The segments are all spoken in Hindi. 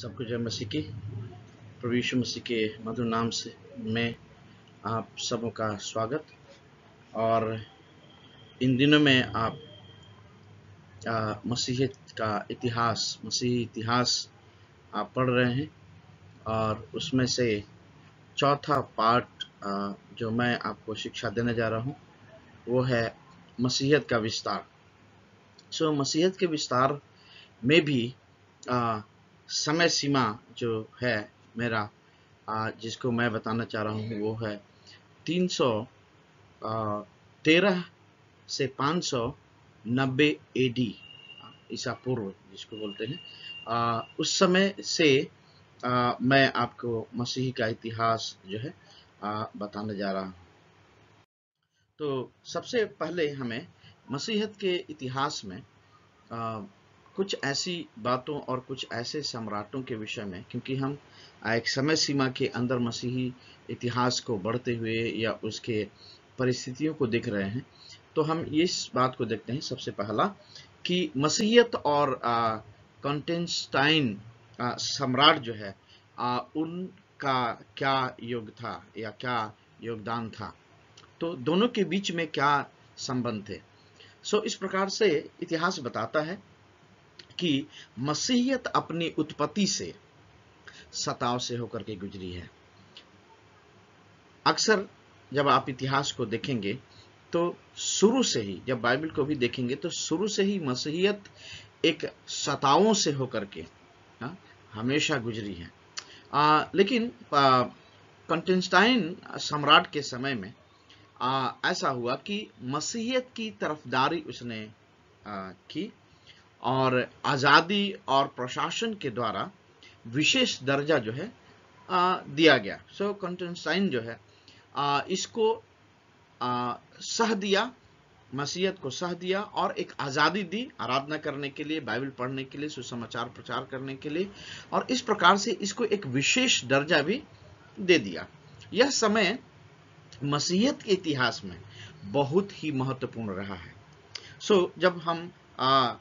सबको जय मसीह की प्रवीषु मसीह के मधुर नाम से मैं आप सबों का स्वागत और इन दिनों में आप मसीहत का इतिहास मसीही इतिहास आप पढ़ रहे हैं और उसमें से चौथा पार्ट आ, जो मैं आपको शिक्षा देने जा रहा हूँ वो है मसीहत का विस्तार सो so, मसीहत के विस्तार में भी आ, समय सीमा जो है मेरा जिसको मैं बताना चाह रहा हूँ वो है तीन सौ तेरह से पाँच सौ नब्बे ए डी ईसा पूर्व जिसको बोलते हैं आ, उस समय से आ, मैं आपको मसीह का इतिहास जो है आ, बताने जा रहा हूँ तो सबसे पहले हमें मसीहत के इतिहास में कुछ ऐसी बातों और कुछ ऐसे सम्राटों के विषय में क्योंकि हम एक समय सीमा के अंदर मसीही इतिहास को बढ़ते हुए या उसके परिस्थितियों को देख रहे हैं तो हम इस बात को देखते हैं सबसे पहला कि मसीहत और कॉन्टेंस्टाइन सम्राट जो है आ, उनका क्या योग था या क्या योगदान था तो दोनों के बीच में क्या संबंध थे सो so, इस प्रकार से इतिहास बताता है कि मसीहत अपनी उत्पत्ति से सताव से होकर के गुजरी है अक्सर जब आप इतिहास को देखेंगे तो शुरू से ही जब बाइबल को भी देखेंगे तो शुरू से ही मसीहत एक सताओं से होकर के हाँ, हमेशा गुजरी है आ, लेकिन कंटेंस्टाइन सम्राट के समय में आ, ऐसा हुआ कि मसीहत की तरफदारी उसने आ, की और आज़ादी और प्रशासन के द्वारा विशेष दर्जा जो है आ, दिया गया सो कंटेंसाइन जो है आ, इसको आ, सह दिया मसीहत को सह दिया और एक आज़ादी दी आराधना करने के लिए बाइबल पढ़ने के लिए सुसमाचार प्रचार करने के लिए और इस प्रकार से इसको एक विशेष दर्जा भी दे दिया यह समय मसीहत के इतिहास में बहुत ही महत्वपूर्ण रहा है सो so, जब हम आ,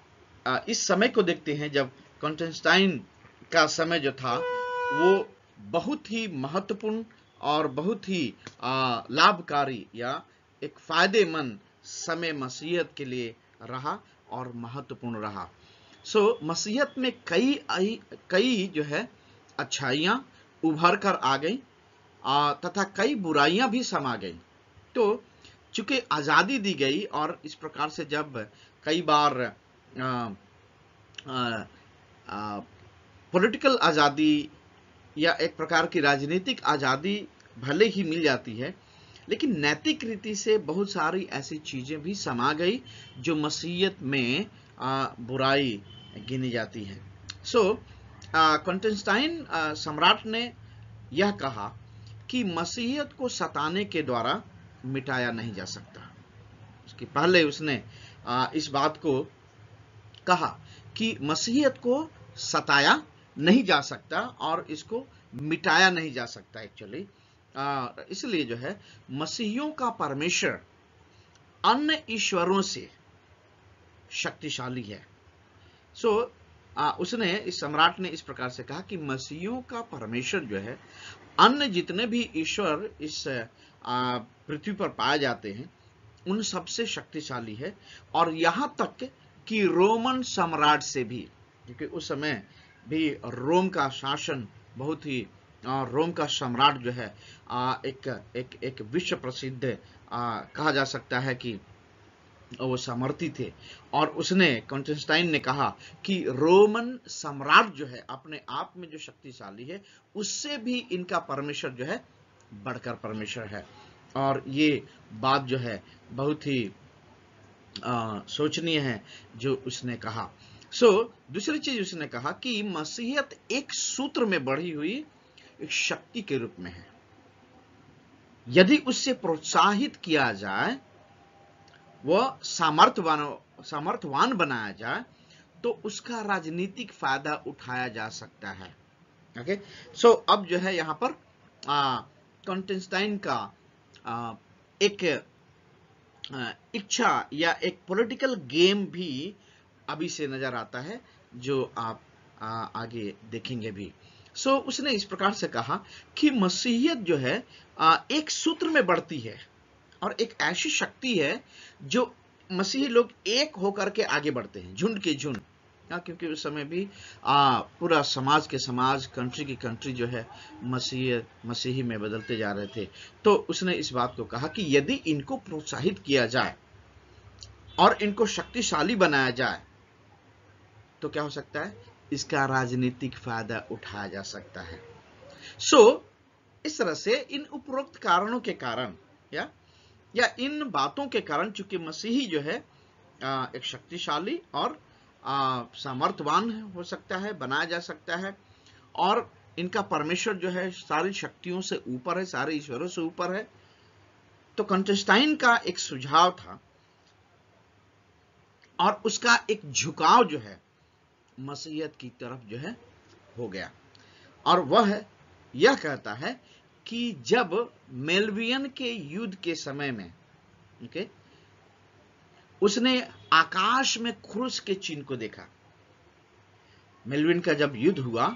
इस समय को देखते हैं जब कॉन्टेस्टाइन का समय जो था वो बहुत ही महत्वपूर्ण और बहुत ही लाभकारी या एक फायदेमंद समय मसीहत के लिए रहा और महत्वपूर्ण रहा सो so, मसीहत में कई कई जो है अच्छाइयाँ उभर कर आ गई तथा कई बुराइयाँ भी समा गई तो चूंकि आज़ादी दी गई और इस प्रकार से जब कई बार पॉलिटिकल आज़ादी या एक प्रकार की राजनीतिक आज़ादी भले ही मिल जाती है लेकिन नैतिक रीति से बहुत सारी ऐसी चीज़ें भी समा गई जो मसीहत में आ, बुराई गिनी जाती है सो कंटेंस्टाइन सम्राट ने यह कहा कि मसीहत को सताने के द्वारा मिटाया नहीं जा सकता उसके पहले उसने आ, इस बात को कहा कि मसीहत को सताया नहीं जा सकता और इसको मिटाया नहीं जा सकता एक्चुअली इसलिए जो है मसीहियों का परमेश्वर अन्य ईश्वरों से शक्तिशाली है सो so, आ, उसने इस सम्राट ने इस प्रकार से कहा कि मसीहियों का परमेश्वर जो है अन्य जितने भी ईश्वर इस पृथ्वी पर पाए जाते हैं उन सबसे शक्तिशाली है और यहां तक कि रोमन सम्राट से भी क्योंकि उस समय भी रोम का शासन बहुत ही रोम का सम्राट जो है एक एक एक विश्व प्रसिद्ध कहा जा सकता है कि वो समर्थी थे और उसने कॉन्टेस्टाइन ने कहा कि रोमन सम्राट जो है अपने आप में जो शक्तिशाली है उससे भी इनका परमेश्वर जो है बढ़कर परमेश्वर है और ये बात जो है बहुत ही सोचनीय है जो उसने कहा सो so, दूसरी चीज उसने कहा कि मसीहत एक सूत्र में बढ़ी हुई एक शक्ति के रूप में है यदि उससे प्रोत्साहित किया जाए वह सामर्थवान सामर्थवान बनाया जाए तो उसका राजनीतिक फायदा उठाया जा सकता है ओके सो so, अब जो है यहां पर कॉन्टेस्टाइन का आ, एक इच्छा या एक पॉलिटिकल गेम भी अभी से नजर आता है जो आप आ, आगे देखेंगे भी सो so, उसने इस प्रकार से कहा कि मसीहियत जो है आ, एक सूत्र में बढ़ती है और एक ऐसी शक्ति है जो मसीही लोग एक होकर के आगे बढ़ते हैं झुंड के झुंड या क्योंकि उस समय भी आ, पूरा समाज के समाज कंट्री की कंट्री जो है मसीह मसीही में बदलते जा रहे थे तो उसने इस बात को कहा कि यदि इनको प्रोत्साहित किया जाए और इनको शक्तिशाली बनाया जाए तो क्या हो सकता है इसका राजनीतिक फायदा उठाया जा सकता है सो so, इस तरह से इन उपरोक्त कारणों के कारण या या इन बातों के कारण चूंकि मसीही जो है एक शक्तिशाली और सामर्थवान हो सकता है बनाया जा सकता है और इनका परमेश्वर जो है सारी शक्तियों से ऊपर है सारे ईश्वरों से ऊपर है तो कंटेस्टाइन का एक सुझाव था और उसका एक झुकाव जो है मसीहत की तरफ जो है हो गया और वह यह कहता है कि जब मेलवियन के युद्ध के समय में ओके okay, उसने आकाश में क्रूस के चिन्ह को देखा मेलविन का जब युद्ध हुआ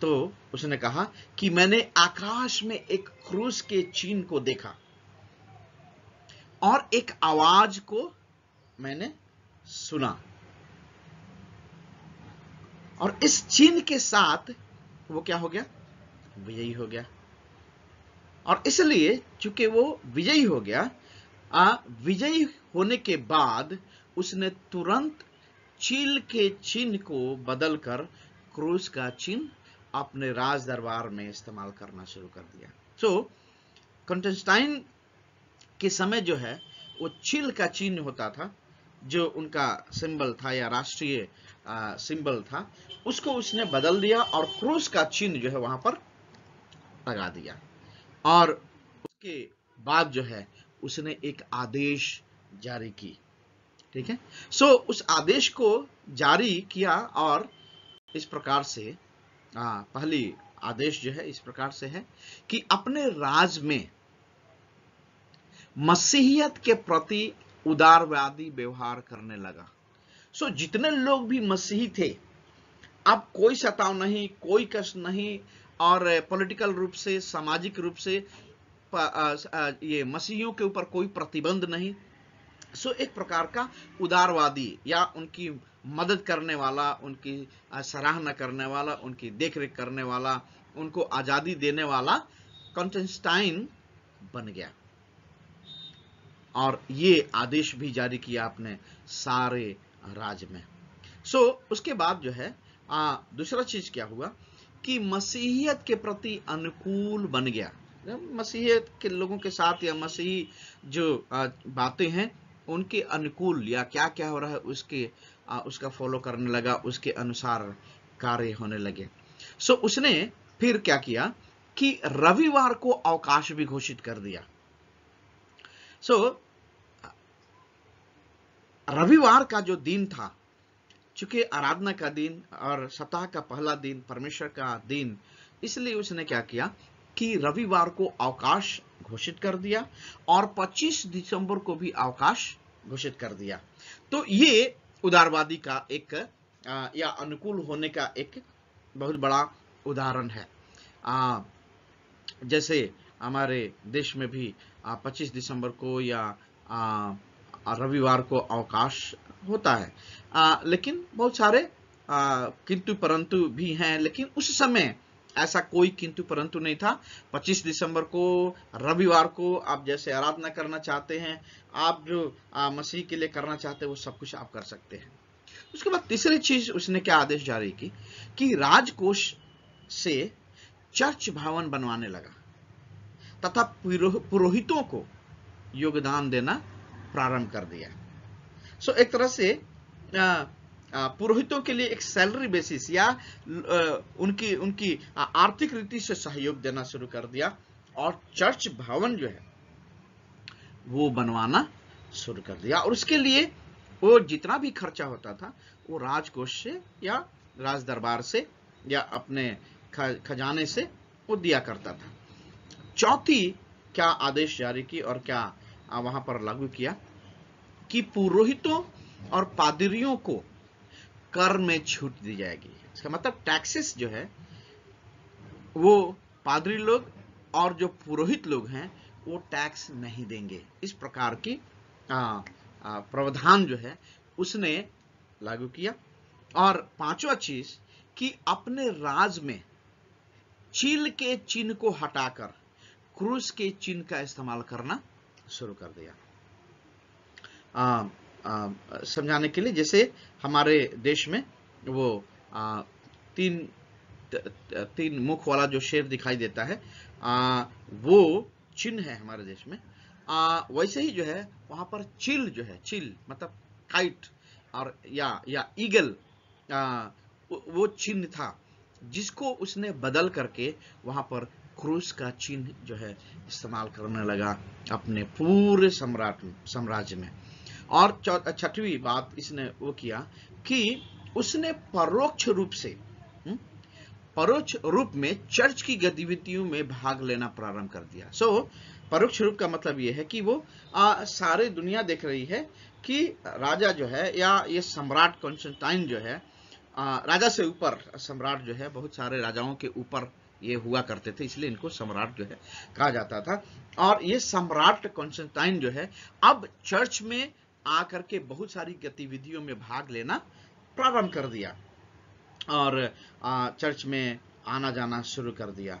तो उसने कहा कि मैंने आकाश में एक क्रूस के चिन्ह को देखा और एक आवाज को मैंने सुना और इस चिन्ह के साथ वो क्या हो गया विजयी हो गया और इसलिए चूंकि वो विजयी हो गया आ विजयी होने के बाद उसने तुरंत चील के चिन्ह को बदलकर क्रूस का चिन्ह अपने राज दरबार में इस्तेमाल करना शुरू कर दिया सो so, कंटेस्टाइन के समय जो है वो चील का चिन्ह होता था जो उनका सिंबल था या राष्ट्रीय सिंबल था उसको उसने बदल दिया और क्रूस का चिन्ह जो है वहां पर लगा दिया और उसके बाद जो है उसने एक आदेश जारी की ठीक है सो so, उस आदेश को जारी किया और इस प्रकार से आ, पहली आदेश जो है इस प्रकार से है कि अपने राज में मसीहियत के प्रति उदारवादी व्यवहार करने लगा सो so, जितने लोग भी मसीही थे अब कोई सताव नहीं कोई कष्ट नहीं और पॉलिटिकल रूप से सामाजिक रूप से ये मसीहियों के ऊपर कोई प्रतिबंध नहीं सो एक प्रकार का उदारवादी या उनकी मदद करने वाला उनकी सराहना करने वाला उनकी देखरेख करने वाला उनको आजादी देने वाला कंटेस्टाइन बन गया और ये आदेश भी जारी किया आपने सारे राज्य में सो so, उसके बाद जो है दूसरा चीज क्या हुआ कि मसीहियत के प्रति अनुकूल बन गया मसीह के लोगों के साथ या मसीही जो बातें हैं उनके अनुकूल या क्या क्या हो रहा है उसके उसका फॉलो करने लगा उसके अनुसार कार्य होने लगे सो उसने फिर क्या किया कि रविवार को अवकाश भी घोषित कर दिया सो रविवार का जो दिन था चूंकि आराधना का दिन और सप्ताह का पहला दिन परमेश्वर का दिन इसलिए उसने क्या किया कि रविवार को अवकाश घोषित कर दिया और 25 दिसंबर को भी अवकाश घोषित कर दिया तो ये उदारवादी का एक या अनुकूल होने का एक बहुत बड़ा उदाहरण है आ, जैसे हमारे देश में भी आ, 25 दिसंबर को या रविवार को अवकाश होता है आ, लेकिन बहुत सारे किंतु परंतु भी हैं लेकिन उस समय ऐसा कोई किंतु परंतु नहीं था 25 दिसंबर को रविवार को आप जैसे आराधना करना चाहते हैं आप जो मसीह के लिए करना चाहते हैं वो सब कुछ आप कर सकते हैं उसके बाद तीसरी चीज उसने क्या आदेश जारी की कि राजकोष से चर्च भवन बनवाने लगा तथा पुरोहितों को योगदान देना प्रारंभ कर दिया सो एक तरह से पुरोहितों के लिए एक सैलरी बेसिस या उनकी उनकी आर्थिक रीति से सहयोग देना शुरू कर दिया और चर्च भवन जो है वो बनवाना शुरू कर दिया और उसके लिए वो जितना भी खर्चा होता था वो राजकोष से या राज दरबार से या अपने खजाने से वो दिया करता था चौथी क्या आदेश जारी की और क्या वहां पर लागू किया कि पुरोहितों और पादरियों को कर में छूट दी जाएगी इसका मतलब टैक्सेस जो है वो पादरी लोग और जो पुरोहित लोग हैं वो टैक्स नहीं देंगे इस प्रकार की प्रावधान जो है उसने लागू किया और पांचवा चीज कि अपने राज में चील के चिन्ह को हटाकर क्रूस के चिन्ह का इस्तेमाल करना शुरू कर दिया समझाने के लिए जैसे हमारे देश में वो आ, तीन त, त, तीन मुख वाला जो शेर दिखाई देता है आ, वो चिन्ह है हमारे देश में आ, वैसे ही जो है वहां पर चिल जो है चिल मतलब काइट और या या ईगल वो चिन्ह था जिसको उसने बदल करके वहां पर क्रूस का चिन्ह जो है इस्तेमाल करने लगा अपने पूरे सम्राट साम्राज्य में और छठवी बात इसने वो किया कि उसने परोक्ष रूप से हम्म, परोक्ष रूप में चर्च की गतिविधियों में भाग लेना प्रारंभ कर दिया सो so, परोक्ष रूप का मतलब यह है कि वो आ, सारे दुनिया देख रही है कि राजा जो है या ये सम्राट कॉन्स्टेंटाइन जो है आ, राजा से ऊपर सम्राट जो है बहुत सारे राजाओं के ऊपर ये हुआ करते थे इसलिए इनको सम्राट जो है कहा जाता था और ये सम्राट कॉन्स्टेंटाइन जो है अब चर्च में आकर के बहुत सारी गतिविधियों में भाग लेना प्रारंभ कर दिया और चर्च में आना जाना शुरू कर दिया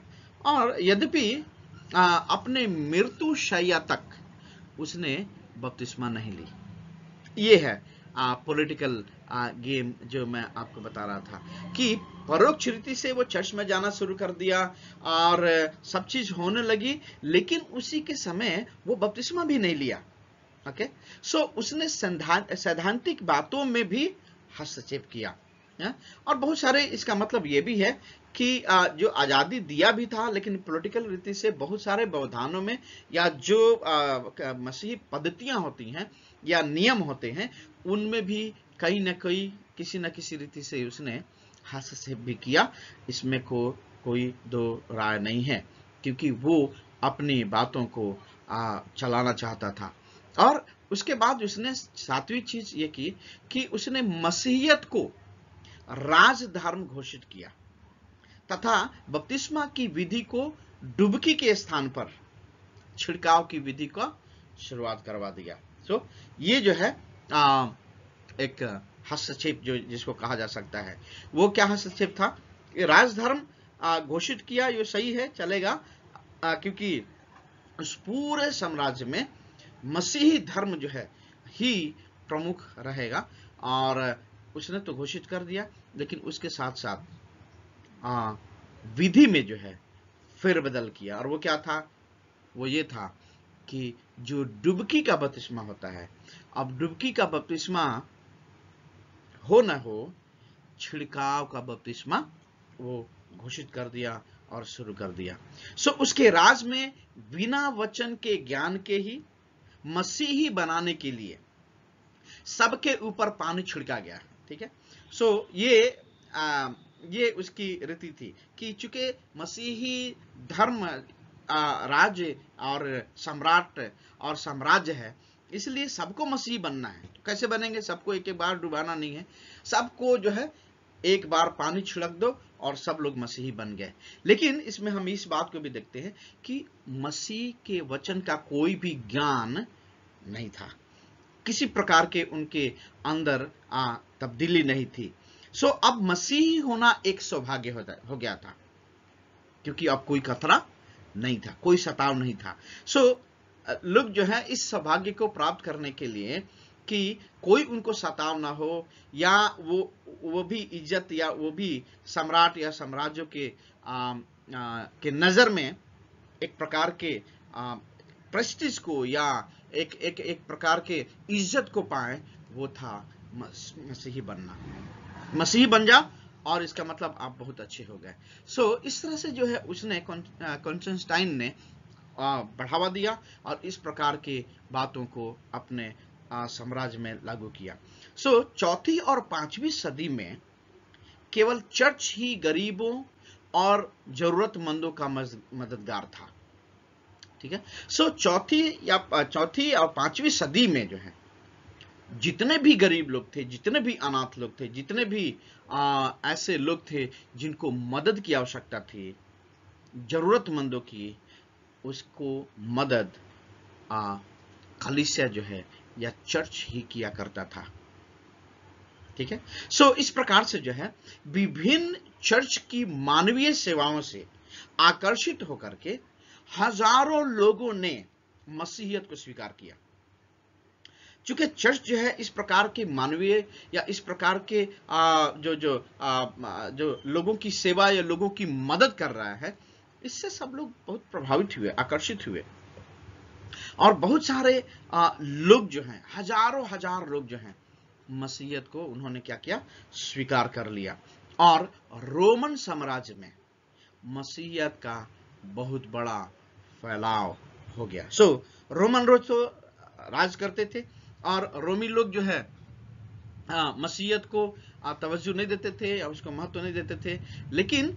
और यद्यपि अपने मृत्यु शैया तक उसने बपतिस्मा नहीं ली ये है पॉलिटिकल गेम जो मैं आपको बता रहा था कि परोक्ष रीति से वो चर्च में जाना शुरू कर दिया और सब चीज होने लगी लेकिन उसी के समय वो बपतिस्मा भी नहीं लिया ओके सो उसने सैद्धांतिक बातों में भी हस्तक्षेप किया है? और बहुत सारे इसका मतलब ये भी है कि जो आज़ादी दिया भी था लेकिन पॉलिटिकल रीति से बहुत सारे व्यवधानों में या जो मसीह पद्धतियां होती हैं या नियम होते हैं उनमें भी कहीं ना कहीं किसी न किसी रीति से उसने हस्तक्षेप भी किया इसमें को कोई दो राय नहीं है क्योंकि वो अपनी बातों को चलाना चाहता था और उसके बाद उसने सातवीं चीज ये की कि उसने मसीहियत को राजधर्म घोषित किया तथा बपतिस्मा की विधि को डुबकी के स्थान पर छिड़काव की विधि का शुरुआत करवा दिया सो ये जो है आ, एक हस्तक्षेप जो जिसको कहा जा सकता है वो क्या हस्तक्षेप था राजधर्म घोषित किया ये सही है चलेगा आ, क्योंकि उस पूरे साम्राज्य में मसीही धर्म जो है ही प्रमुख रहेगा और उसने तो घोषित कर दिया लेकिन उसके साथ साथ विधि में जो है फिर बदल किया और वो क्या था वो ये था कि जो डुबकी का बपतिस्मा होता है अब डुबकी का बपतिस्मा हो ना हो छिड़काव का बपतिस्मा वो घोषित कर दिया और शुरू कर दिया सो उसके राज में बिना वचन के ज्ञान के ही मसीही बनाने के लिए सबके ऊपर पानी छिड़का गया है ठीक है सो so, ये आ, ये उसकी रीति थी कि चूंकि मसीही धर्म राज्य और सम्राट और साम्राज्य है इसलिए सबको मसीह बनना है कैसे बनेंगे सबको एक एक बार डुबाना नहीं है सबको जो है एक बार पानी छिड़क दो और सब लोग मसीही बन गए लेकिन इसमें हम इस बात को भी देखते हैं कि मसीह के वचन का कोई भी ज्ञान नहीं था किसी प्रकार के उनके अंदर आ, तब्दीली नहीं थी सो अब मसीही होना एक सौभाग्य हो गया था क्योंकि अब कोई खतरा नहीं था कोई सताव नहीं था सो लोग जो है इस सौभाग्य को प्राप्त करने के लिए कि कोई उनको सताव ना हो या वो वो भी इज्जत या वो भी सम्राट या साम्राज्यों के आ, आ, के नज़र में एक प्रकार के प्रस्टिज को या एक एक एक प्रकार के इज्जत को पाए वो था मसीही बनना मसीही बन जा और इसका मतलब आप बहुत अच्छे हो गए सो so, इस तरह से जो है उसने कॉन्स्टेंटाइन ने बढ़ावा दिया और इस प्रकार के बातों को अपने साम्राज्य में लागू किया सो so, चौथी और पांचवी सदी में केवल चर्च ही गरीबों और जरूरतमंदों का मददगार था ठीक है सो so, चौथी या चौथी और पांचवी सदी में जो है जितने भी गरीब लोग थे जितने भी अनाथ लोग थे जितने भी आ, ऐसे लोग थे जिनको मदद की आवश्यकता थी जरूरतमंदों की उसको मदद आ, खलीसिया जो है या चर्च ही किया करता था ठीक है सो so, इस प्रकार से जो है विभिन्न चर्च की मानवीय सेवाओं से आकर्षित होकर के हजारों लोगों ने मसीहियत को स्वीकार किया चूंकि चर्च जो है इस प्रकार के मानवीय या इस प्रकार के आ, जो जो आ, जो लोगों की सेवा या लोगों की मदद कर रहा है इससे सब लोग बहुत प्रभावित हुए आकर्षित हुए और बहुत सारे लोग जो हैं हजारों हजार लोग जो हैं मसीहत को उन्होंने क्या किया स्वीकार कर लिया और रोमन साम्राज्य में मसीहत का बहुत बड़ा फैलाव हो गया सो so, रोमन रोज तो राज करते थे और रोमी लोग जो है मसीहत को तवज्जो नहीं देते थे या उसको महत्व नहीं देते थे लेकिन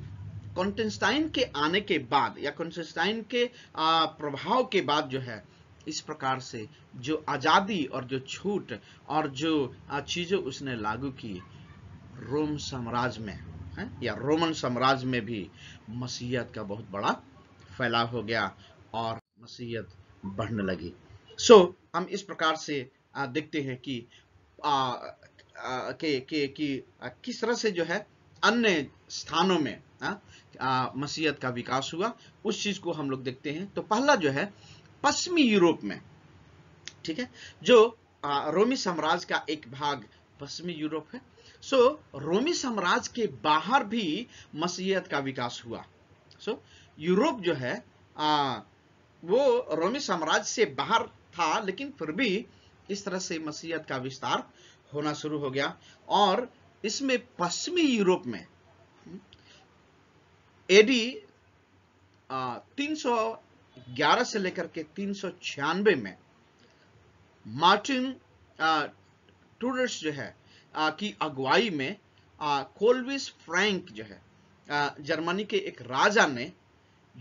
कॉन्टेस्टाइन के आने के बाद या कॉन्टेस्टाइन के प्रभाव के बाद जो है इस प्रकार से जो आज़ादी और जो छूट और जो चीज़ें उसने लागू की रोम साम्राज्य में है या रोमन साम्राज्य में भी मसीहत का बहुत बड़ा फैलाव हो गया और मसीहत बढ़ने लगी सो so, हम इस प्रकार से देखते हैं कि आ, के, के, कि किस तरह से जो है अन्य स्थानों में आ, मसीहत का विकास हुआ उस चीज को हम लोग देखते हैं तो पहला जो है पश्चिमी यूरोप में ठीक है जो आ, रोमी साम्राज्य का एक भाग पश्चिमी यूरोप है सो रोमी साम्राज्य के बाहर भी मसीहत का विकास हुआ सो यूरोप जो है आ, वो रोमी साम्राज्य से बाहर था लेकिन फिर भी इस तरह से मसीहत का विस्तार होना शुरू हो गया और इसमें पश्चिमी यूरोप में एडी तीन ग्यारह से लेकर के तीन में मार्टिन टूडर्स जो है आ, की अगुवाई में कोल्विस फ्रैंक जो है आ, जर्मनी के एक राजा ने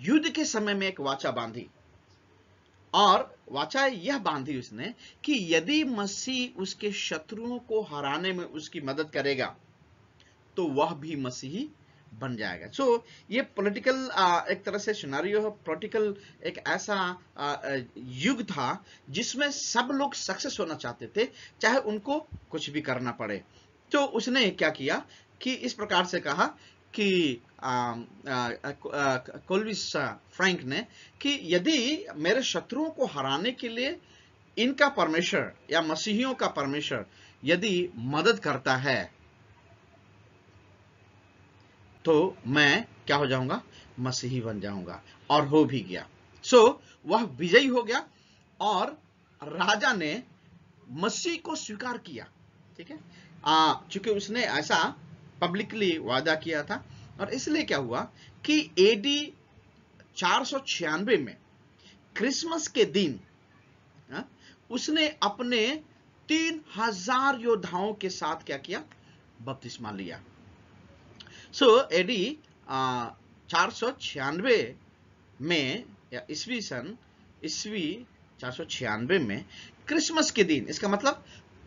युद्ध के समय में एक वाचा बांधी और वाचा यह बांधी उसने कि यदि मसीह उसके शत्रुओं को हराने में उसकी मदद करेगा तो वह भी मसीही बन जाएगा सो so, ये पॉलिटिकल एक तरह से सुनारियो है पॉलिटिकल एक ऐसा युग था जिसमें सब लोग सक्सेस होना चाहते थे चाहे उनको कुछ भी करना पड़े तो उसने क्या किया कि इस प्रकार से कहा कि कोलविस फ्रैंक ने कि यदि मेरे शत्रुओं को हराने के लिए इनका परमेश्वर या मसीहियों का परमेश्वर यदि मदद करता है तो मैं क्या हो जाऊंगा मसीही बन जाऊंगा और हो भी गया सो so, वह विजयी हो गया और राजा ने मसीह को स्वीकार किया ठीक है चूंकि उसने ऐसा पब्लिकली वादा किया था और इसलिए क्या हुआ कि एडी चार में क्रिसमस के दिन आ, हाँ, उसने अपने तीन हजार योद्धाओं के साथ क्या किया बपतिस्मा लिया सो यदि चार सौ छियानवे में या ईस्वी सन ईस्वी चार सौ छियानवे में क्रिसमस के दिन इसका मतलब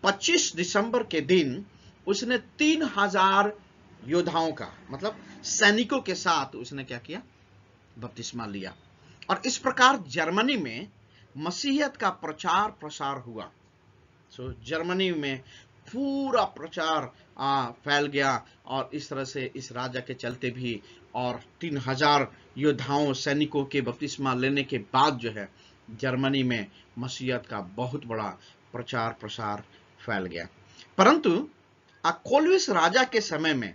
25 दिसंबर के दिन उसने तीन हजार योद्धाओं का मतलब सैनिकों के साथ उसने क्या किया बपतिस्मा लिया और इस प्रकार जर्मनी में मसीहत का प्रचार प्रसार हुआ सो so, जर्मनी में पूरा प्रचार आ, फैल गया और इस तरह से इस राजा के चलते भी और तीन हजार योद्धाओं सैनिकों के बपतिस्मा लेने के बाद जो है जर्मनी में मसीहत का बहुत बड़ा प्रचार प्रसार फैल गया परंतु अकोलविस राजा के समय में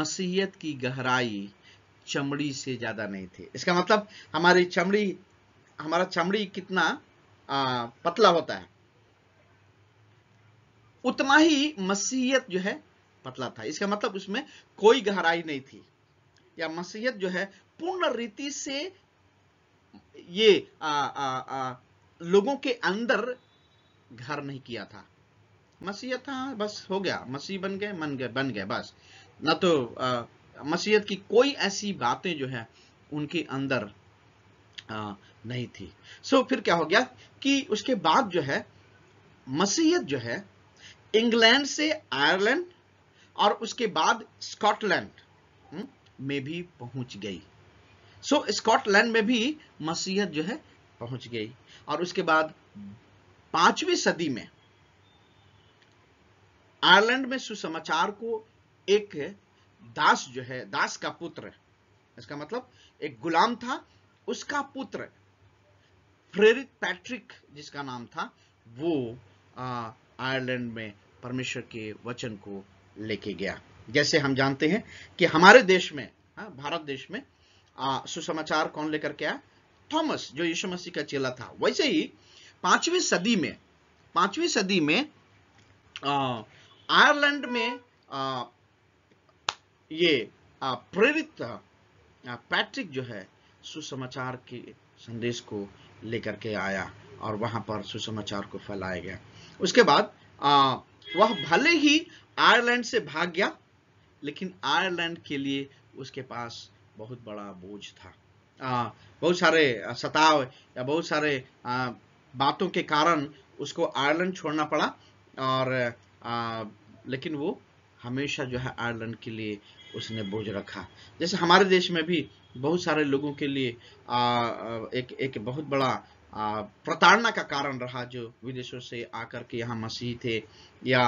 मसीहत की गहराई चमड़ी से ज्यादा नहीं थी इसका मतलब हमारी चमड़ी हमारा चमड़ी कितना आ, पतला होता है उतना ही मसीहत जो है पतला था इसका मतलब उसमें कोई गहराई नहीं थी या मसीहत जो है पूर्ण रीति से ये आ, आ, आ, लोगों के अंदर घर नहीं किया था मसीहत था बस हो गया मसीह बन गए मन गए बन गए बस ना तो मसीहत की कोई ऐसी बातें जो है उनके अंदर आ, नहीं थी सो so, फिर क्या हो गया कि उसके बाद जो है मसीहत जो है इंग्लैंड से आयरलैंड और उसके बाद स्कॉटलैंड हम्म, में भी पहुंच गई सो so, स्कॉटलैंड में भी मसीहत जो है पहुंच गई और उसके बाद पांचवी सदी में आयरलैंड में सुसमाचार को एक दास जो है दास का पुत्र इसका मतलब एक गुलाम था उसका पुत्र प्रेरित पैट्रिक जिसका नाम था वो आ, आयरलैंड में परमेश्वर के वचन को लेके गया जैसे हम जानते हैं कि हमारे देश में हाँ, भारत देश में आ, सुसमाचार कौन लेकर के आया थॉमस जो यीशु मसीह का चेला था वैसे ही पांचवी सदी में पांचवी सदी में आयरलैंड में आ, ये आ, प्रेरित पैट्रिक जो है सुसमाचार के संदेश को लेकर के आया और वहां पर सुसमाचार को फैलाया गया उसके बाद आ, वह भले ही आयरलैंड से भाग गया लेकिन आयरलैंड के लिए उसके पास बहुत बड़ा बोझ था आ, बहुत सारे सताव या बहुत सारे आ, बातों के कारण उसको आयरलैंड छोड़ना पड़ा और आ, लेकिन वो हमेशा जो है आयरलैंड के लिए उसने बोझ रखा जैसे हमारे देश में भी बहुत सारे लोगों के लिए आ, एक एक बहुत बड़ा प्रताड़ना का कारण रहा जो विदेशों से आकर के यहाँ मसीह थे या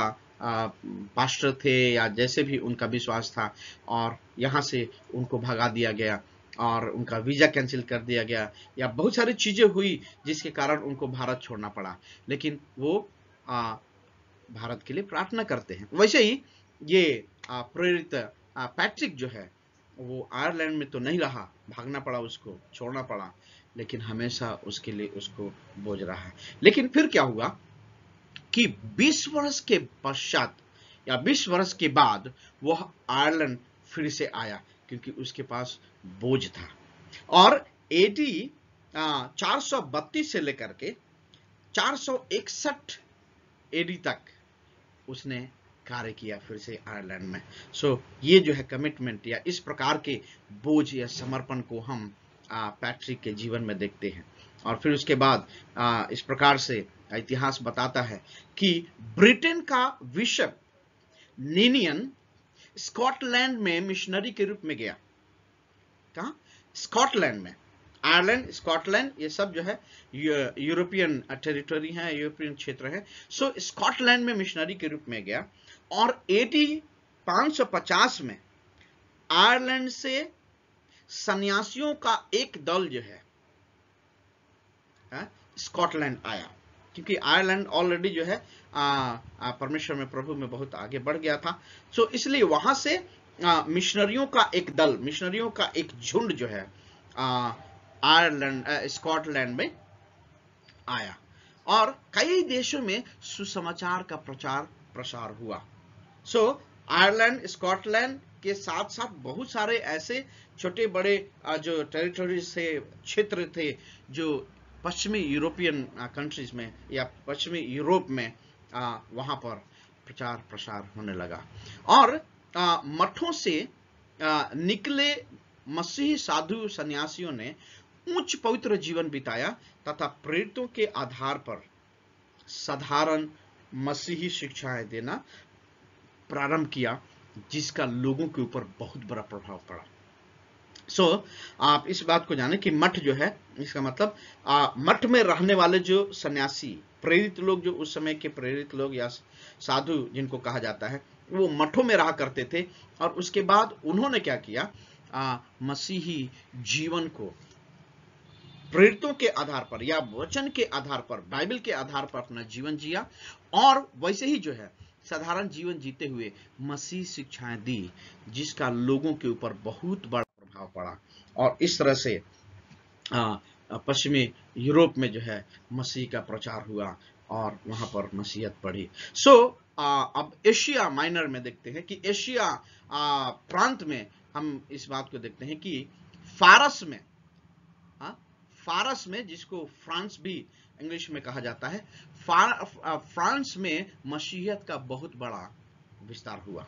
पास्टर थे या जैसे भी उनका विश्वास था और यहाँ से उनको भगा दिया गया और उनका वीज़ा कैंसिल कर दिया गया या बहुत सारी चीज़ें हुई जिसके कारण उनको भारत छोड़ना पड़ा लेकिन वो आ, भारत के लिए प्रार्थना करते हैं वैसे ही ये आ, प्रेरित पैट्रिक जो है वो आयरलैंड में तो नहीं रहा भागना पड़ा उसको छोड़ना पड़ा लेकिन हमेशा उसके लिए उसको बोझ रहा है लेकिन फिर क्या हुआ कि 20 वर्ष के पश्चात या 20 वर्ष के बाद वह आयरलैंड फिर से आया क्योंकि उसके पास बोझ था और एडी चार से लेकर के चार एडी तक उसने कार्य किया फिर से आयरलैंड में सो so, ये जो है कमिटमेंट या इस प्रकार के बोझ या समर्पण को हम पैट्रिक के जीवन में देखते हैं और फिर उसके बाद इस प्रकार से इतिहास बताता है कि ब्रिटेन का विशप निनियन स्कॉटलैंड में मिशनरी के रूप में गया कहा स्कॉटलैंड में आयरलैंड स्कॉटलैंड ये सब जो है यूरोपियन टेरिटोरी है यूरोपियन क्षेत्र है सो स्कॉटलैंड में मिशनरी के रूप में गया और एटी 550 में आयरलैंड से सन्यासियों का एक दल जो है, हाँ, स्कॉटलैंड आया क्योंकि आयरलैंड ऑलरेडी जो है परमेश्वर में प्रभु में बहुत आगे बढ़ गया था सो इसलिए वहां से मिशनरियों का एक दल मिशनरियों का एक झुंड जो है आयरलैंड स्कॉटलैंड में आया और कई देशों में सुसमाचार का प्रचार प्रसार हुआ सो आयरलैंड स्कॉटलैंड के साथ साथ बहुत सारे ऐसे छोटे बड़े जो टेरिटोरीज से क्षेत्र थे जो पश्चिमी यूरोपियन कंट्रीज में या पश्चिमी यूरोप में वहां पर प्रचार प्रसार होने लगा और मठों से निकले मसीही साधु सन्यासियों ने उच्च पवित्र जीवन बिताया तथा प्रेरितों के आधार पर साधारण मसीही शिक्षाएं देना प्रारंभ किया जिसका लोगों के ऊपर बहुत बड़ा प्रभाव पड़ा सो so, आप इस बात को जाने कि मठ जो है इसका मतलब आ, मठ में रहने वाले जो सन्यासी प्रेरित लोग जो उस समय के प्रेरित लोग या साधु जिनको कहा जाता है वो मठों में रहा करते थे और उसके बाद उन्होंने क्या किया आ, मसीही जीवन को प्रेरितों के आधार पर या वचन के आधार पर बाइबल के आधार पर अपना जीवन जिया और वैसे ही जो है साधारण जीवन जीते हुए मसीह शिक्षाएं दी जिसका लोगों के ऊपर बहुत बड़ा प्रभाव पड़ा और इस तरह से पश्चिमी यूरोप में जो है मसीह का प्रचार हुआ और वहां पर मसीहत पड़ी सो so, अब एशिया माइनर में देखते हैं कि एशिया आ, प्रांत में हम इस बात को देखते हैं कि फारस में आ, फारस में जिसको फ्रांस भी इंग्लिश में कहा जाता है फ्रांस में मसीहत का बहुत बड़ा विस्तार हुआ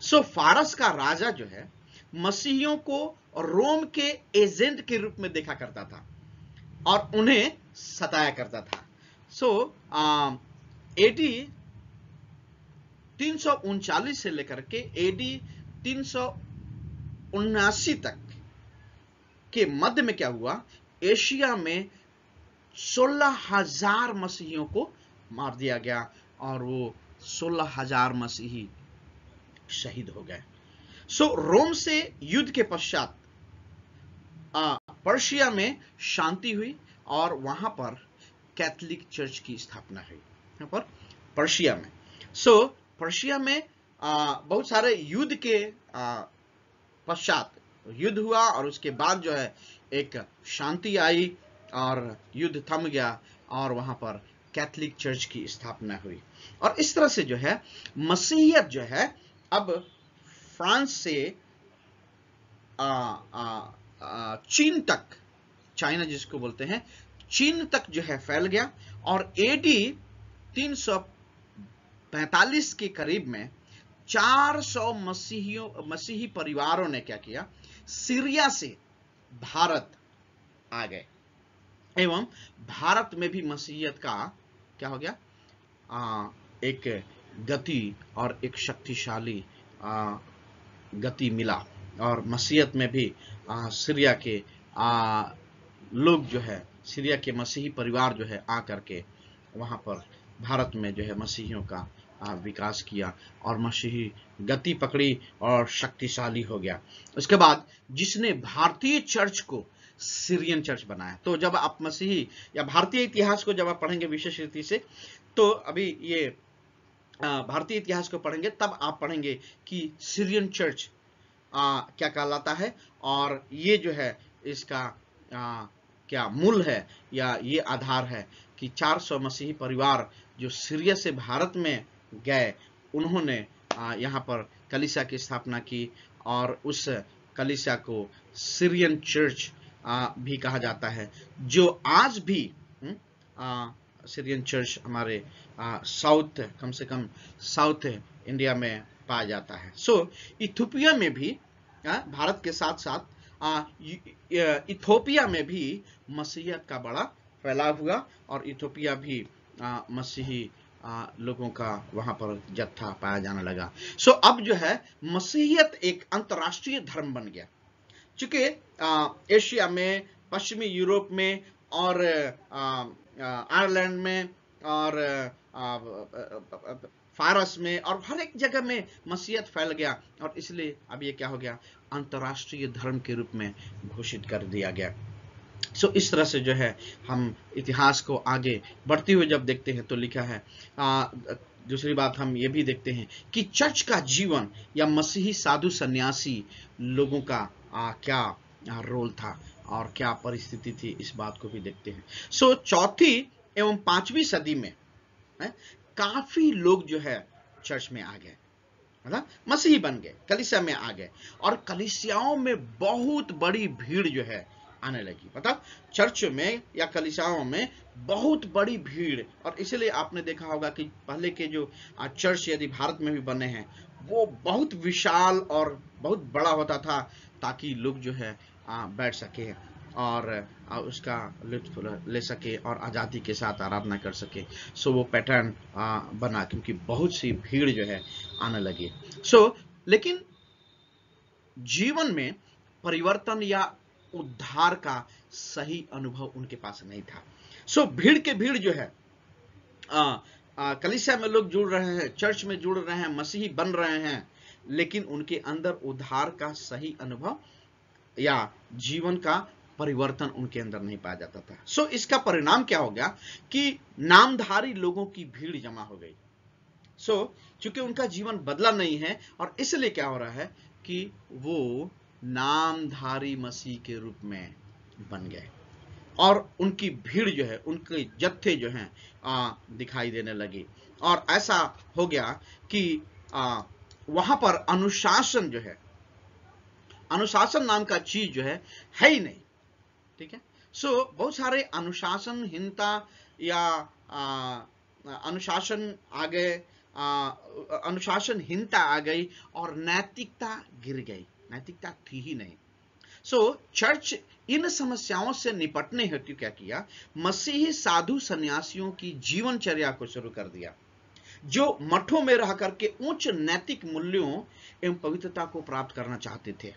सो so, फारस का राजा जो है मसीहियों को रोम के एजेंट के रूप में देखा करता था और उन्हें सताया करता था सो एडी um, तीन से लेकर के एडी तीन तक के मध्य में क्या हुआ एशिया में सोलह हजार मसीहियों को मार दिया गया और वो सोलह हजार मसीही शहीद हो गए सो so, रोम से युद्ध के पश्चात पर्शिया में शांति हुई और वहां पर कैथलिक चर्च की स्थापना हुई पर पर्शिया में सो so, पर्शिया में आ, बहुत सारे युद्ध के पश्चात युद्ध हुआ और उसके बाद जो है एक शांति आई और युद्ध थम गया और वहां पर कैथलिक चर्च की स्थापना हुई और इस तरह से जो है मसीहत जो है अब फ्रांस से चीन तक चाइना जिसको बोलते हैं चीन तक जो है फैल गया और एडी 345 के करीब में 400 मसीहियों मसीही परिवारों ने क्या किया सीरिया से भारत आ गए एवं भारत में भी मसीहत का क्या हो गया आ, एक गति और एक शक्तिशाली गति मिला और मसीहत में भी आ, सीरिया के आ, लोग जो है सीरिया के मसीही परिवार जो है आ करके वहाँ पर भारत में जो है मसीहियों का विकास किया और मसीही गति पकड़ी और शक्तिशाली हो गया उसके बाद जिसने भारतीय चर्च को सीरियन चर्च बनाया तो जब आप मसीही या भारतीय इतिहास को जब आप पढ़ेंगे विशेष रीति से तो अभी ये भारतीय इतिहास को पढ़ेंगे तब आप पढ़ेंगे कि सीरियन चर्च आ, क्या कहलाता है और ये जो है इसका आ, क्या मूल है या ये आधार है कि 400 मसीही परिवार जो सीरिया से भारत में गए उन्होंने आ, यहाँ पर कलिसा की स्थापना की और उस कलिसा को सीरियन चर्च आ, भी कहा जाता है जो आज भी हम्म, आ, सीरियन चर्च हमारे साउथ कम से कम साउथ इंडिया में पाया जाता है सो so, इथोपिया में भी आ, भारत के साथ साथ इथोपिया में भी मसीहत का बड़ा फैलाव हुआ और इथोपिया भी आ, मसीही आ, लोगों का वहां पर जत्था पाया जाने लगा सो so, अब जो है मसीहत एक अंतर्राष्ट्रीय धर्म बन गया चूंकि एशिया में पश्चिमी यूरोप में और आयरलैंड में और फारस में और हर एक जगह में मसीहत फैल गया और इसलिए अब ये क्या हो गया अंतर्राष्ट्रीय धर्म के रूप में घोषित कर दिया गया सो so, इस तरह से जो है हम इतिहास को आगे बढ़ते हुए जब देखते हैं तो लिखा है आ, दूसरी बात हम ये भी देखते हैं कि चर्च का जीवन या मसीही साधु सन्यासी लोगों का आ, क्या रोल था और क्या परिस्थिति थी इस बात को भी देखते हैं सो so, चौथी एवं पांचवी सदी में है, काफी लोग जो है चर्च में आ गए मतलब बन गए कलिसिया में आ गए और कलिसियाओं में बहुत बड़ी भीड़ जो है आने लगी मतलब चर्च में या कलिसाओं में बहुत बड़ी भीड़ और इसलिए आपने देखा होगा कि पहले के जो चर्च यदि भारत में भी बने हैं वो बहुत विशाल और बहुत बड़ा होता था ताकि लोग जो है बैठ सके और उसका लुत्फ ले सके और आज़ादी के साथ आराधना कर सके सो वो पैटर्न बना क्योंकि बहुत सी भीड़ जो है आने लगी सो लेकिन जीवन में परिवर्तन या उद्धार का सही अनुभव उनके पास नहीं था सो so, भीड़ के भीड़ जो है आ, आ, कलिसिया में लोग जुड़ रहे हैं चर्च में जुड़ रहे हैं मसीही बन रहे हैं लेकिन उनके अंदर उद्धार का सही अनुभव या जीवन का परिवर्तन उनके अंदर नहीं पाया जाता था सो so, इसका परिणाम क्या हो गया कि नामधारी लोगों की भीड़ जमा हो गई सो so, चूंकि उनका जीवन बदला नहीं है और इसलिए क्या हो रहा है कि वो नामधारी मसीह के रूप में बन गए और उनकी भीड़ जो है उनके जत्थे जो हैं दिखाई देने लगी और ऐसा हो गया कि आ, वहां पर अनुशासन जो है अनुशासन नाम का चीज जो है है ही नहीं ठीक है सो so, बहुत सारे अनुशासनहीनता या आ, अनुशासन आ गए अनुशासनहीनता आ गई और नैतिकता गिर गई नैतिकता थी ही नहीं सो so, चर्च इन समस्याओं से निपटने हेतु क्या किया मसीही साधु सन्यासियों की जीवनचर्या को शुरू कर दिया जो मठों में रह करके उच्च नैतिक मूल्यों एवं पवित्रता को प्राप्त करना चाहते थे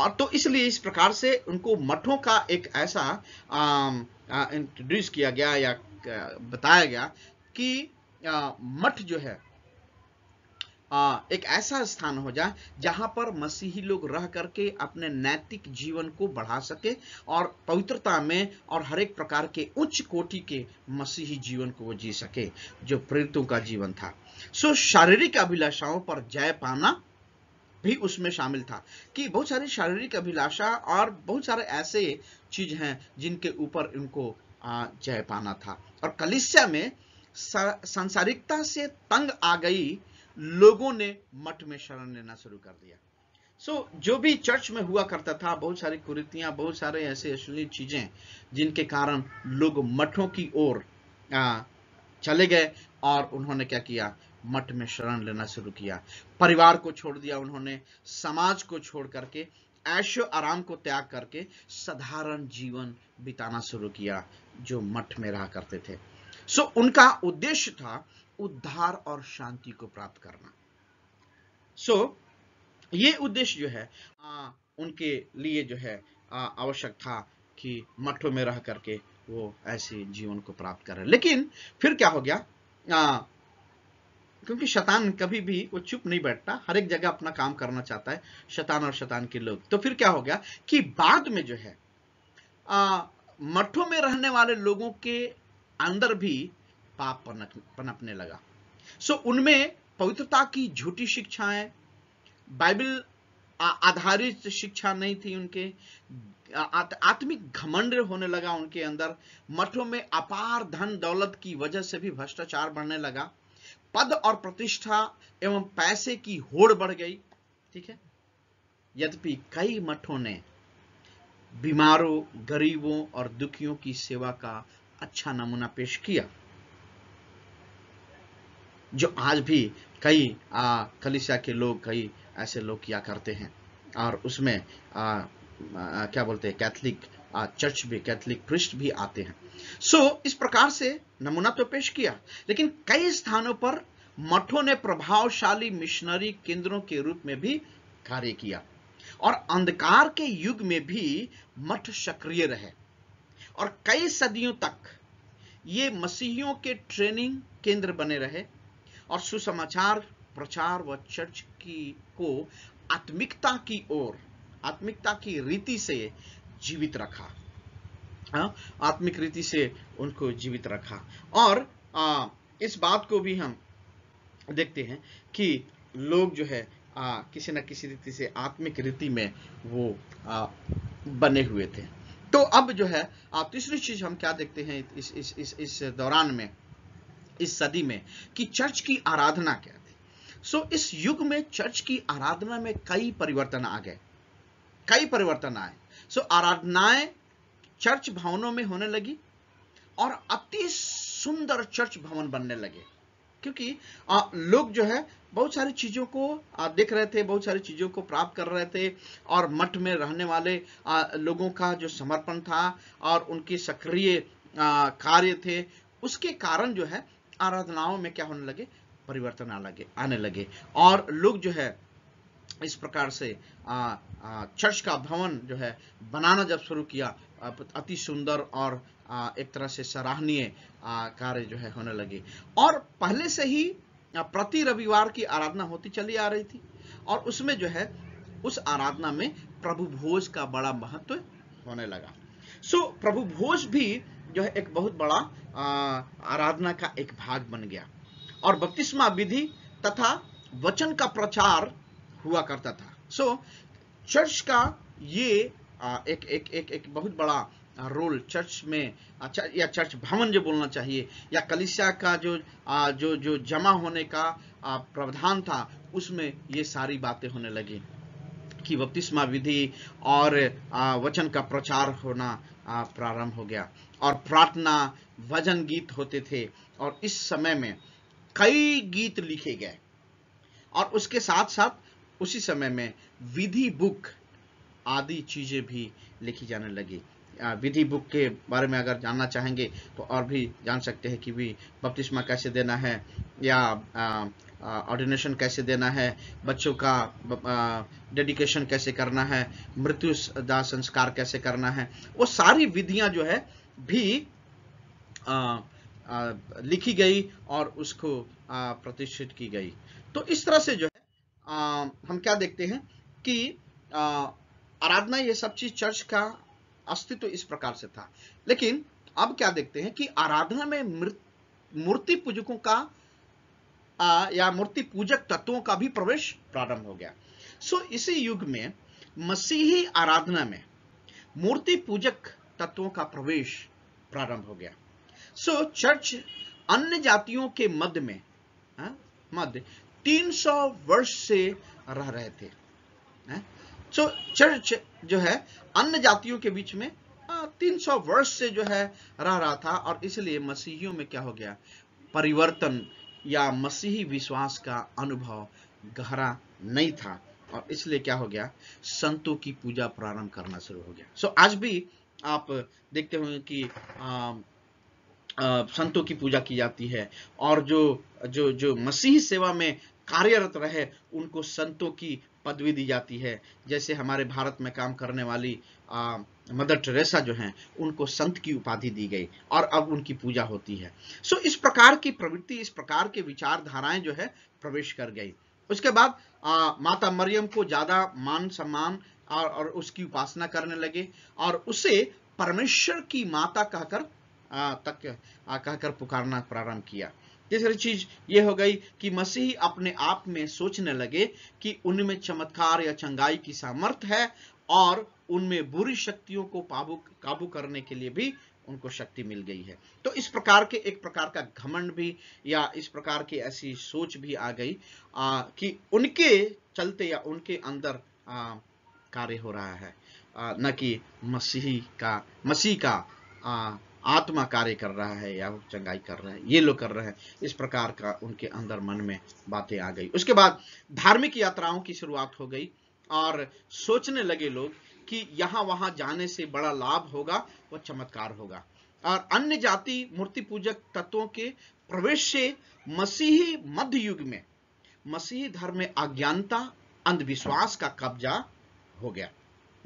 और तो इसलिए इस प्रकार से उनको मठों का एक ऐसा इंट्रोड्यूस किया गया या बताया गया कि मठ जो है आ, एक ऐसा स्थान हो जाए जहां पर मसीही लोग रह करके अपने नैतिक जीवन को बढ़ा सके और पवित्रता में और हर एक प्रकार के उच्च कोटि के मसीही जीवन को वो जी सके जो प्रेरितों का जीवन था सो शारीरिक अभिलाषाओं पर जय पाना भी उसमें शामिल था कि बहुत सारी शारीरिक अभिलाषा और बहुत सारे ऐसे चीज हैं जिनके ऊपर इनको जय पाना था और कलिसिया में सांसारिकता से तंग आ गई लोगों ने मठ में शरण लेना शुरू कर दिया सो so, जो भी चर्च में हुआ करता था बहुत सारी कुरीतियां बहुत सारे ऐसे अश्लील चीजें जिनके कारण लोग मठों की ओर चले गए और उन्होंने क्या किया मठ में शरण लेना शुरू किया परिवार को छोड़ दिया उन्होंने समाज को छोड़ करके ऐशो आराम को त्याग करके साधारण जीवन बिताना शुरू किया जो मठ में रहा करते थे सो उनका उद्देश्य था उद्धार और शांति को प्राप्त करना सो ये उद्देश्य जो है आ, उनके लिए जो है आवश्यक था कि मठों में रह करके वो ऐसे जीवन को प्राप्त करें लेकिन फिर क्या हो गया आ, क्योंकि शतान कभी भी वो चुप नहीं बैठता हर एक जगह अपना काम करना चाहता है शतान और शतान के लोग तो फिर क्या हो गया कि बाद में जो है मठों में रहने वाले लोगों के अंदर भी पाप पनपने लगा सो उनमें पवित्रता की झूठी शिक्षाएं बाइबल आधारित शिक्षा नहीं थी उनके आत्मिक घमंड होने लगा उनके अंदर मठों में अपार धन दौलत की वजह से भी भ्रष्टाचार बढ़ने लगा पद और प्रतिष्ठा एवं पैसे की होड़ बढ़ गई ठीक है यद्यपि कई मठों ने बीमारों गरीबों और दुखियों की सेवा का अच्छा नमूना पेश किया जो आज भी कई आ, कलिसिया के लोग कई ऐसे लोग किया करते हैं और उसमें आ, आ, क्या बोलते हैं कैथलिक चर्च भी कैथलिक क्रिस्ट भी आते हैं सो so, इस प्रकार से नमूना तो पेश किया लेकिन कई स्थानों पर मठों ने प्रभावशाली मिशनरी केंद्रों के रूप में भी कार्य किया और अंधकार के युग में भी मठ सक्रिय रहे और कई सदियों तक ये मसीहियों के ट्रेनिंग केंद्र बने रहे और सुसमाचार प्रचार व चर्च की को आत्मिकता की ओर आत्मिकता की रीति से जीवित रखा हाँ, आत्मिक रीति से उनको जीवित रखा और आ, इस बात को भी हम देखते हैं कि लोग जो है आ, किसी ना किसी रीति से आत्मिक रीति में वो आ, बने हुए थे तो अब जो है आप तीसरी चीज हम क्या देखते हैं इस इस इस इस दौरान में इस सदी में कि चर्च की आराधना क्या थी सो इस युग में चर्च की आराधना में कई परिवर्तन आ गए कई परिवर्तन आए सो आराधनाएं चर्च भवनों में होने लगी और अति सुंदर चर्च भवन बनने लगे क्योंकि आ, लोग जो है बहुत सारी चीजों को आ, देख रहे थे बहुत सारी चीजों को प्राप्त कर रहे थे और मठ में रहने वाले आ, लोगों का जो समर्पण था और उनकी सक्रिय कार्य थे उसके कारण जो है आराधनाओं में क्या होने लगे परिवर्तन आने लगे आने लगे और लोग जो है इस प्रकार से चर्च का भवन जो है बनाना जब शुरू किया अति सुंदर और एक तरह से सराहनीय कार्य जो है होने लगे और पहले से ही प्रति रविवार की आराधना होती चली आ रही थी और उसमें जो है उस आराधना में प्रभु भोज का बड़ा महत्व होने लगा सो प्रभु भोज भी जो है एक बहुत बड़ा आराधना का एक भाग बन गया और बपतिस्मा विधि तथा वचन का प्रचार हुआ करता था सो so, चर्च का ये एक एक एक एक बहुत बड़ा रोल चर्च में या चर्च भवन जो बोलना चाहिए या कलिसिया का जो जो जो जमा होने का प्रावधान था उसमें ये सारी बातें होने लगी कि बपतिस्मा विधि और वचन का प्रचार होना प्रारंभ हो गया और प्रार्थना वजन गीत होते थे और इस समय में कई गीत लिखे गए और उसके साथ साथ उसी समय में विधि बुक आदि चीज़ें भी लिखी जाने लगी विधि बुक के बारे में अगर जानना चाहेंगे तो और भी जान सकते हैं कि भी बपतिस्मा कैसे देना है या ऑर्डिनेशन कैसे देना है बच्चों का डेडिकेशन कैसे करना है मृत्यु दाह संस्कार कैसे करना है वो सारी विधियां जो है भी आ, आ, लिखी गई और उसको प्रतिष्ठित की गई तो इस तरह से जो हम क्या देखते हैं कि आराधना ये सब चीज चर्च का अस्तित्व इस प्रकार से था लेकिन अब क्या देखते हैं कि आराधना में मूर्ति पूजकों का आ, या मूर्ति पूजक तत्वों का भी प्रवेश प्रारंभ हो गया सो so, इसी युग में मसीही आराधना में मूर्ति पूजक तत्वों का प्रवेश प्रारंभ हो गया सो so, चर्च अन्य जातियों के मध्य में हाँ, मध्य 300 वर्ष से रह रहे थे तो चर्च जो है अन्य जातियों के बीच में 300 वर्ष से जो है रह रहा था और इसलिए मसीहियों में क्या हो गया परिवर्तन या मसीही विश्वास का अनुभव गहरा नहीं था और इसलिए क्या हो गया संतों की पूजा प्रारंभ करना शुरू हो गया सो so, आज भी आप देखते होंगे कि आ, आ, संतों की पूजा की जाती है और जो जो जो मसीही सेवा में कार्यरत रहे उनको संतों की पदवी दी जाती है जैसे हमारे भारत में काम करने वाली आ, मदर टेरेसा जो हैं उनको संत की उपाधि दी गई और अब उनकी पूजा होती है सो इस प्रकार की प्रवृत्ति इस प्रकार के विचारधाराएं जो है प्रवेश कर गई उसके बाद आ, माता मरियम को ज्यादा मान सम्मान और, और उसकी उपासना करने लगे और उसे परमेश्वर की माता कहकर तक कहकर पुकारना प्रारंभ किया तीसरी चीज ये हो गई कि मसीह अपने आप में सोचने लगे कि उनमें चमत्कार या चंगाई की सामर्थ है और उनमें बुरी शक्तियों को काबू काबू करने के लिए भी उनको शक्ति मिल गई है तो इस प्रकार के एक प्रकार का घमंड भी या इस प्रकार की ऐसी सोच भी आ गई आ, कि उनके चलते या उनके अंदर आ, कार्य हो रहा है न कि मसीह का मसीह का आ, आत्मा कार्य कर रहा है या वो चंगाई कर रहा है ये लोग कर रहे हैं इस प्रकार का उनके अंदर मन में बातें आ गई उसके बाद धार्मिक यात्राओं की शुरुआत हो गई और सोचने लगे लोग कि यहाँ वहाँ जाने से बड़ा लाभ होगा व चमत्कार होगा और अन्य जाति मूर्ति पूजक तत्वों के प्रवेश से मसीही मध्य युग में मसीही धर्म में अज्ञानता अंधविश्वास का कब्जा हो गया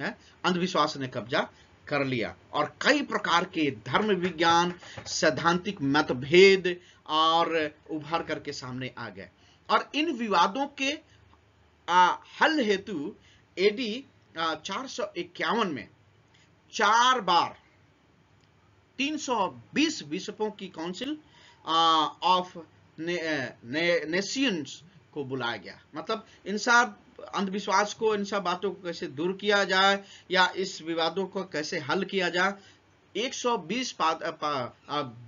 है अंधविश्वास ने कब्जा कर लिया और कई प्रकार के धर्म विज्ञान सैद्धांतिक मतभेद और उभर करके सामने आ गए और इन विवादों के आ, हल हेतु एडी चार में चार बार 320 बिशपों की काउंसिल ऑफ ने, ने, नेशियंस को बुलाया गया मतलब इन सब अंधविश्वास को इन सब बातों को कैसे दूर किया जाए या इस विवादों को कैसे हल किया जाए 120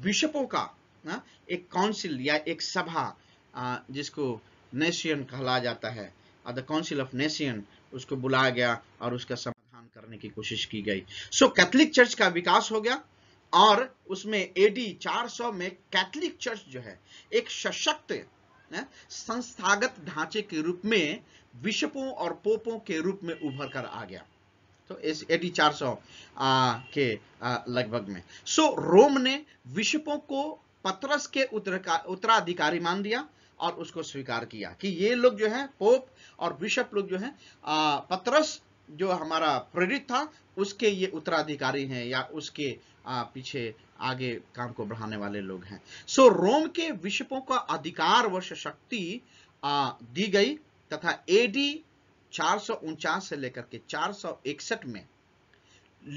बिशपों का ना एक काउंसिल या एक सभा आ, जिसको नेशियन कहला जाता है द काउंसिल ऑफ नेशियन उसको बुलाया गया और उसका समाधान करने की कोशिश की गई सो कैथलिक चर्च का विकास हो गया और उसमें एडी 400 में कैथलिक चर्च जो है एक सशक्त संस्थागत ढांचे के रूप में विशपों और पोपों के रूप में उभर कर आ गया तो इस चार सौ के लगभग में सो रोम ने विशपों को पत्रस के उत्तराधिकारी मान दिया और उसको स्वीकार किया कि ये लोग जो है पोप और बिशप लोग जो है पत्रस जो हमारा प्रेरित था उसके ये उत्तराधिकारी हैं या उसके पीछे आगे काम को बढ़ाने वाले लोग हैं सो so, रोम के विषपों का अधिकार वर्ष शक्ति दी गई तथा एडी चार से लेकर के चार में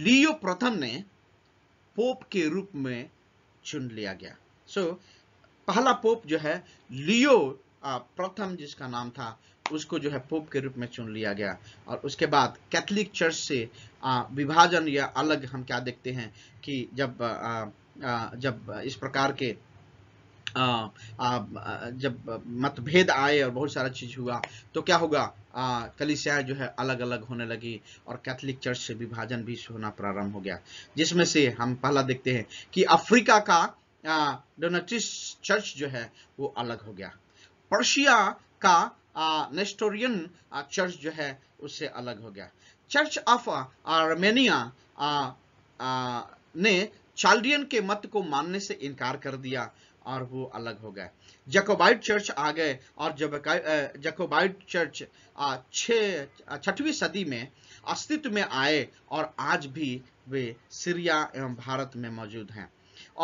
लियो प्रथम ने पोप के रूप में चुन लिया गया सो so, पहला पोप जो है लियो प्रथम जिसका नाम था उसको जो है पोप के रूप में चुन लिया गया और उसके बाद कैथलिक चर्च से विभाजन या अलग हम क्या देखते हैं कि जब जब इस प्रकार के आ, आ, जब मतभेद आए और बहुत सारा चीज हुआ तो क्या होगा कलिसिया जो है अलग अलग होने लगी और कैथलिक चर्च से विभाजन भी होना प्रारंभ हो गया जिसमें से हम पहला देखते हैं कि अफ्रीका का डोनाटिस चर्च जो है वो अलग हो गया पर्शिया का नेस्टोरियन चर्च जो है उससे अलग हो गया चर्च ऑफ आर्मेनिया ने चाल्डियन के मत को मानने से इनकार कर दिया और वो अलग हो गए जकोबाइट चर्च आ गए और जकोबाइट चर्च छठवीं सदी में अस्तित्व में आए और आज भी वे सीरिया एवं भारत में मौजूद हैं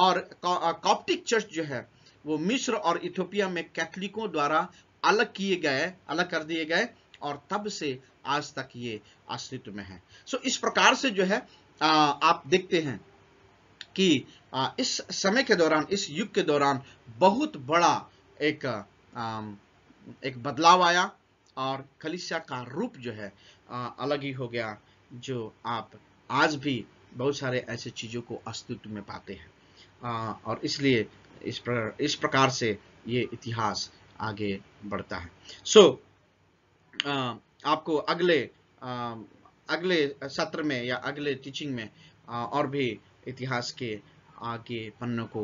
और कॉप्टिक चर्च जो है वो मिस्र और इथोपिया में कैथलिकों द्वारा अलग किए गए अलग कर दिए गए और तब से आज तक ये अस्तित्व में है सो इस प्रकार से जो है आ, आप देखते हैं कि आ, इस समय के दौरान इस युग के दौरान बहुत बड़ा एक आ, एक बदलाव आया और कलिसिया का रूप जो है आ, अलग ही हो गया जो आप आज भी बहुत सारे ऐसे चीज़ों को अस्तित्व में पाते हैं आ, और इसलिए इस प्र, इस प्रकार से ये इतिहास आगे बढ़ता है सो so, आपको अगले आ, अगले सत्र में या अगले टीचिंग में आ, और भी इतिहास के आगे पन्नों को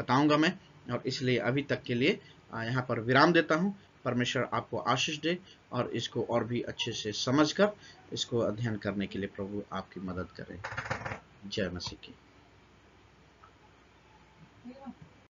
बताऊंगा मैं और इसलिए अभी तक के लिए यहाँ पर विराम देता हूँ परमेश्वर आपको आशीष दे और इसको और भी अच्छे से समझकर इसको अध्ययन करने के लिए प्रभु आपकी मदद करें जय मसीह की